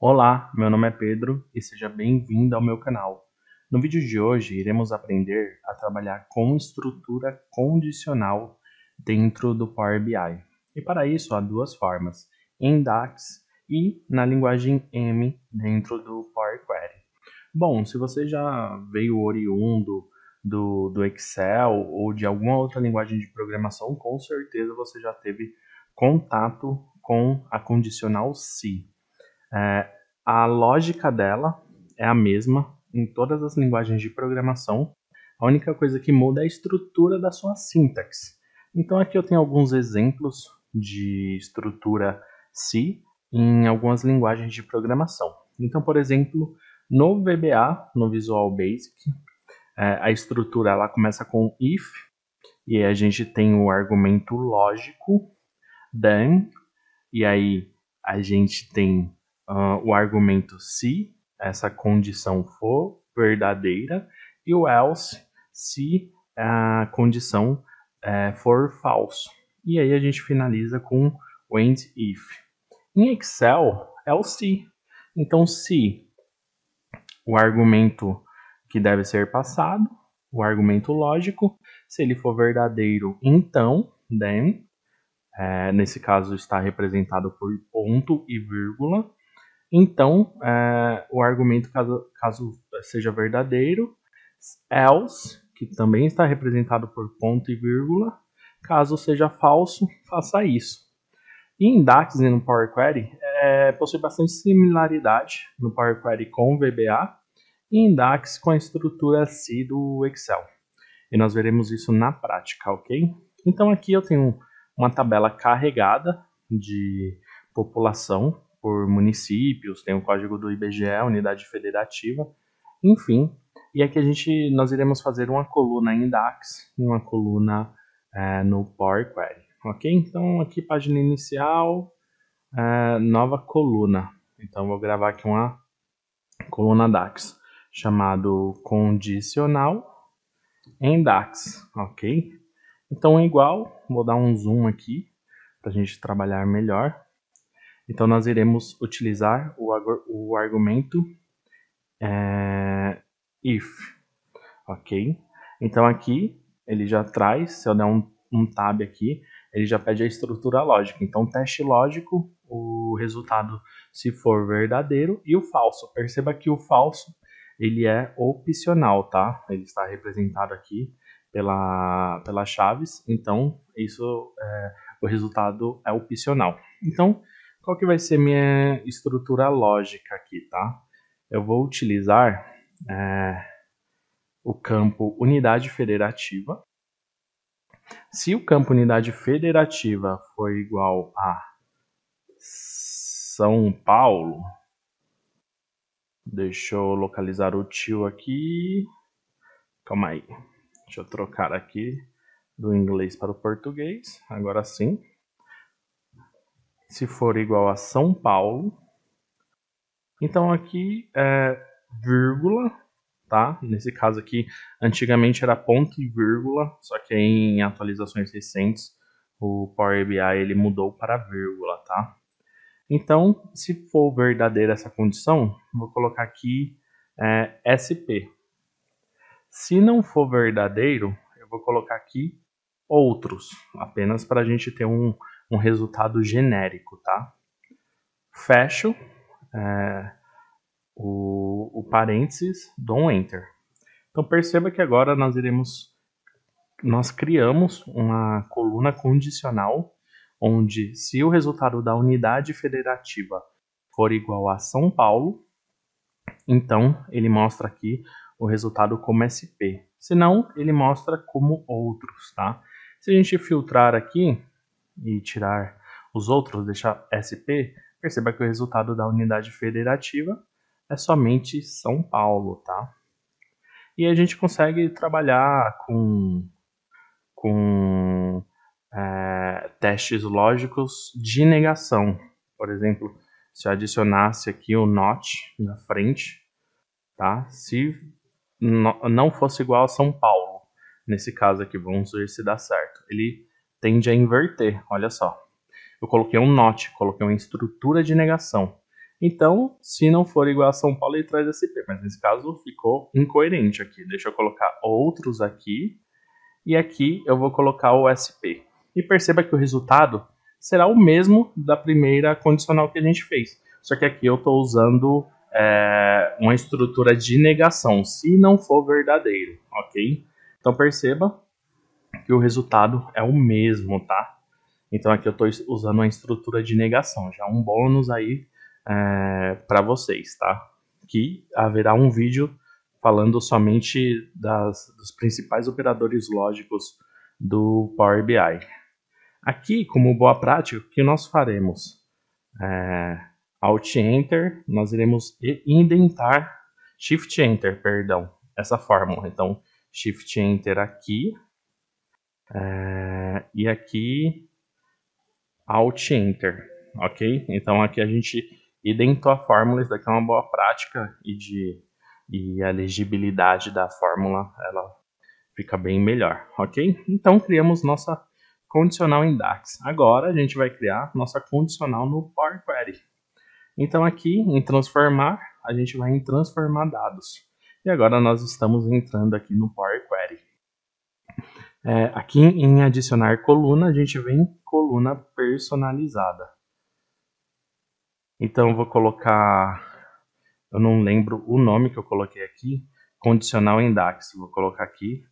Olá, meu nome é Pedro e seja bem-vindo ao meu canal. No vídeo de hoje, iremos aprender a trabalhar com estrutura condicional dentro do Power BI. E para isso, há duas formas, em DAX e na linguagem M dentro do Power Query. Bom, se você já veio oriundo do, do Excel ou de alguma outra linguagem de programação, com certeza você já teve contato com a condicional se. É, a lógica dela é a mesma em todas as linguagens de programação. A única coisa que muda é a estrutura da sua sintaxe. Então aqui eu tenho alguns exemplos de estrutura C em algumas linguagens de programação. Então, por exemplo, no VBA, no Visual Basic, é, a estrutura ela começa com if, e aí a gente tem o argumento lógico, then, e aí a gente tem uh, o argumento se essa condição for verdadeira e o else se a condição uh, for falso. E aí a gente finaliza com o and if. Em Excel é o se. Então, se o argumento que deve ser passado, o argumento lógico, se ele for verdadeiro, então, then, é, nesse caso está representado por ponto e vírgula. Então, é, o argumento, caso, caso seja verdadeiro, else, que também está representado por ponto e vírgula, caso seja falso, faça isso. E em DAX e no Power Query, é, possui bastante similaridade no Power Query com o VBA e em DAX com a estrutura C do Excel. E nós veremos isso na prática, ok? Então aqui eu tenho uma tabela carregada de população por municípios, tem o código do IBGE, unidade federativa, enfim. E aqui a gente, nós iremos fazer uma coluna em DAX e uma coluna é, no Power Query, ok? Então aqui página inicial, é, nova coluna. Então vou gravar aqui uma coluna DAX, chamado condicional em DAX, ok? Então é igual, vou dar um zoom aqui para a gente trabalhar melhor. Então, nós iremos utilizar o, o argumento é, if, ok? Então, aqui ele já traz, se eu der um, um tab aqui, ele já pede a estrutura lógica. Então, teste lógico, o resultado se for verdadeiro e o falso. Perceba que o falso ele é opcional, tá? Ele está representado aqui pela, pela chaves, então isso é, o resultado é opcional. Então, qual que vai ser minha estrutura lógica aqui, tá? Eu vou utilizar é, o campo unidade federativa. Se o campo unidade federativa for igual a São Paulo, deixa eu localizar o tio aqui. Calma aí, deixa eu trocar aqui do inglês para o português, agora sim se for igual a São Paulo. Então aqui é vírgula, tá? Nesse caso aqui, antigamente era ponto e vírgula, só que em atualizações recentes o Power BI ele mudou para vírgula, tá? Então, se for verdadeira essa condição, vou colocar aqui é, SP. Se não for verdadeiro, eu vou colocar aqui outros, apenas para a gente ter um, um resultado genérico, tá? Fecho é, o, o parênteses, dou um enter. Então perceba que agora nós iremos, nós criamos uma coluna condicional onde se o resultado da unidade federativa for igual a São Paulo, então ele mostra aqui o resultado como SP. Se não, ele mostra como outros, tá? Se a gente filtrar aqui e tirar os outros, deixar SP, perceba que o resultado da unidade federativa é somente São Paulo, tá? E a gente consegue trabalhar com, com é, testes lógicos de negação. Por exemplo, se eu adicionasse aqui o not na frente, tá? Se não fosse igual a São Paulo, nesse caso aqui, vamos ver se dá certo. Ele tende a inverter, olha só. Eu coloquei um not, coloquei uma estrutura de negação. Então, se não for igual a São Paulo, ele traz SP, mas nesse caso ficou incoerente aqui. Deixa eu colocar outros aqui, e aqui eu vou colocar o SP. E perceba que o resultado será o mesmo da primeira condicional que a gente fez. Só que aqui eu estou usando é, uma estrutura de negação, se não for verdadeiro, ok? Então perceba que o resultado é o mesmo, tá? Então aqui eu estou usando a estrutura de negação, já um bônus aí é, para vocês, tá? Que haverá um vídeo falando somente das, dos principais operadores lógicos do Power BI. Aqui, como boa prática, o que nós faremos? É, Alt Enter, nós iremos indentar, Shift Enter, perdão, essa fórmula. Então, Shift Enter aqui. É, e aqui Alt Enter, ok? Então aqui a gente identou a fórmula, isso daqui é uma boa prática e, de, e a legibilidade da fórmula ela fica bem melhor, ok? Então criamos nossa condicional em DAX. Agora a gente vai criar nossa condicional no Power Query. Então aqui em transformar, a gente vai em transformar dados. E agora nós estamos entrando aqui no Power Query. É, aqui em adicionar coluna, a gente vem coluna personalizada. Então eu vou colocar, eu não lembro o nome que eu coloquei aqui, condicional em DAX. Vou colocar aqui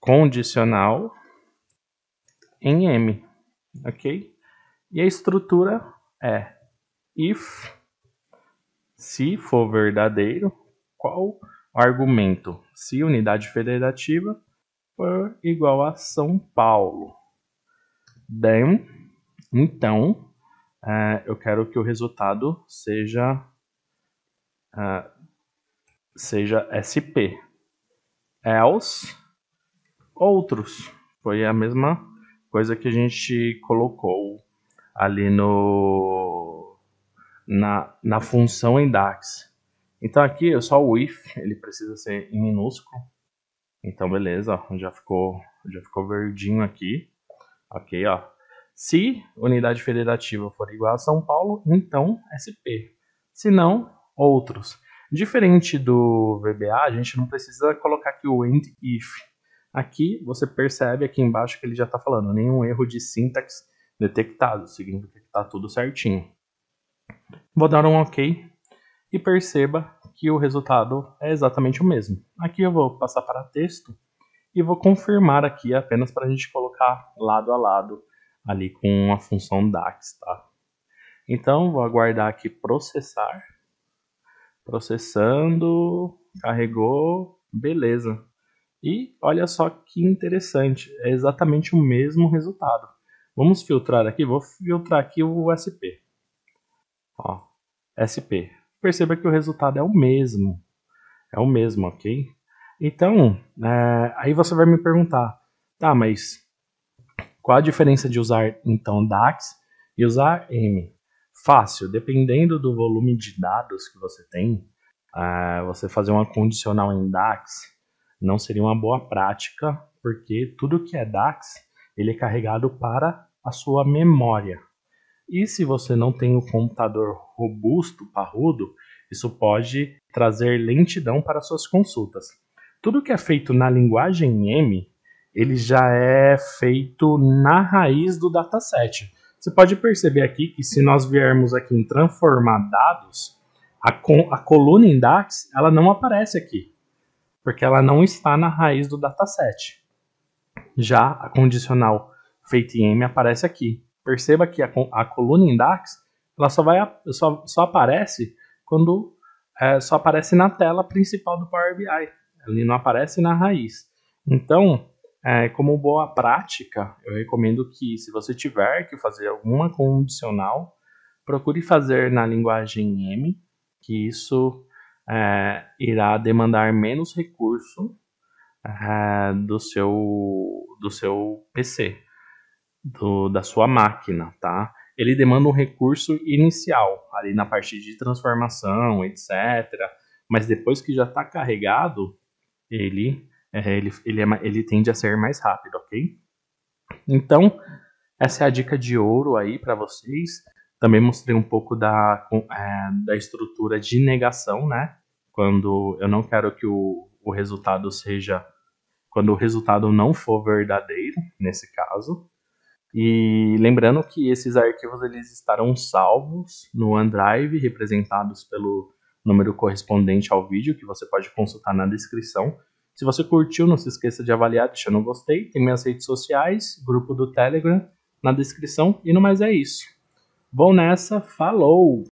condicional em M, ok? E a estrutura é if, se for verdadeiro, qual Argumento: se unidade federativa for igual a São Paulo. Then, então, uh, eu quero que o resultado seja, uh, seja SP. Else, outros. Foi a mesma coisa que a gente colocou ali no, na, na função index. Então aqui é só o if, ele precisa ser em minúsculo. Então beleza, já ficou, já ficou verdinho aqui. Ok, ó. Se unidade federativa for igual a São Paulo, então SP. Se não, outros. Diferente do VBA, a gente não precisa colocar aqui o end IF. Aqui você percebe aqui embaixo que ele já está falando nenhum erro de sintaxe detectado, significa que está tudo certinho. Vou dar um OK e perceba que o resultado é exatamente o mesmo. Aqui eu vou passar para texto e vou confirmar aqui apenas para a gente colocar lado a lado ali com a função DAX, tá? Então, vou aguardar aqui processar. Processando, carregou, beleza. E olha só que interessante, é exatamente o mesmo resultado. Vamos filtrar aqui, vou filtrar aqui o SP. Ó, SP, perceba que o resultado é o mesmo. É o mesmo, ok? Então, é, aí você vai me perguntar, tá, mas qual a diferença de usar então DAX e usar M? Fácil, dependendo do volume de dados que você tem, é, você fazer uma condicional em DAX não seria uma boa prática, porque tudo que é DAX ele é carregado para a sua memória. E se você não tem um computador robusto, parrudo, isso pode trazer lentidão para suas consultas. Tudo que é feito na linguagem M, ele já é feito na raiz do dataset. Você pode perceber aqui que se nós viermos aqui em transformar dados, a, a coluna index, ela não aparece aqui, porque ela não está na raiz do dataset. Já a condicional feita em M aparece aqui. Perceba que a, a coluna index, ela só, vai, só, só aparece quando é, só aparece na tela principal do Power BI, ele não aparece na raiz. Então, é, como boa prática, eu recomendo que, se você tiver que fazer alguma condicional, procure fazer na linguagem M, que isso é, irá demandar menos recurso é, do, seu, do seu PC, do, da sua máquina, tá? ele demanda um recurso inicial, ali na parte de transformação, etc. Mas depois que já está carregado, ele, é, ele, ele, é, ele tende a ser mais rápido, ok? Então, essa é a dica de ouro aí para vocês. Também mostrei um pouco da, é, da estrutura de negação, né? Quando eu não quero que o, o resultado seja. Quando o resultado não for verdadeiro, nesse caso. E lembrando que esses arquivos eles estarão salvos no OneDrive, representados pelo número correspondente ao vídeo, que você pode consultar na descrição. Se você curtiu, não se esqueça de avaliar deixando um gostei. Tem minhas redes sociais, grupo do Telegram na descrição. E no mais é isso. Vou nessa, falou!